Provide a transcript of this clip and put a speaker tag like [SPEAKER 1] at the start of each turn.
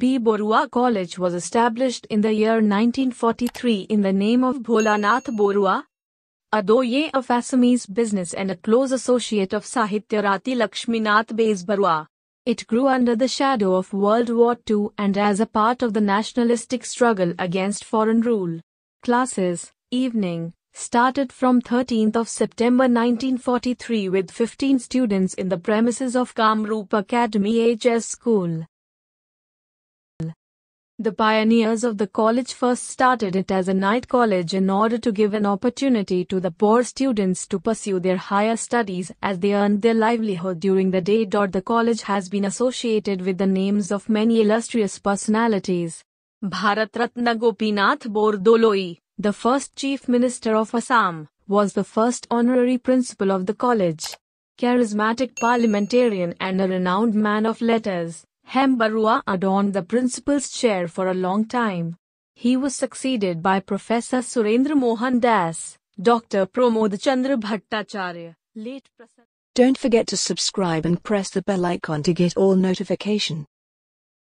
[SPEAKER 1] B. Borua College was established in the year 1943 in the name of Bholanath Borua, a doye of Assamese business and a close associate of Sahityarati Lakshminath Bezbarua. It grew under the shadow of World War II and as a part of the nationalistic struggle against foreign rule. Classes, evening, started from 13th of September 1943 with 15 students in the premises of Kamrup Academy HS School. The pioneers of the college first started it as a night college in order to give an opportunity to the poor students to pursue their higher studies as they earned their livelihood during the day. The college has been associated with the names of many illustrious personalities. Bharat Ratna Gopinath Bordoloi, the first chief minister of Assam, was the first honorary principal of the college. Charismatic parliamentarian and a renowned man of letters. Hembarua adorned the principal's chair for a long time. He was succeeded by Professor Surendra Mohan Das, Dr. Pramod Chandra Bhattacharya, late Don't forget to subscribe and press the bell icon to get all notification.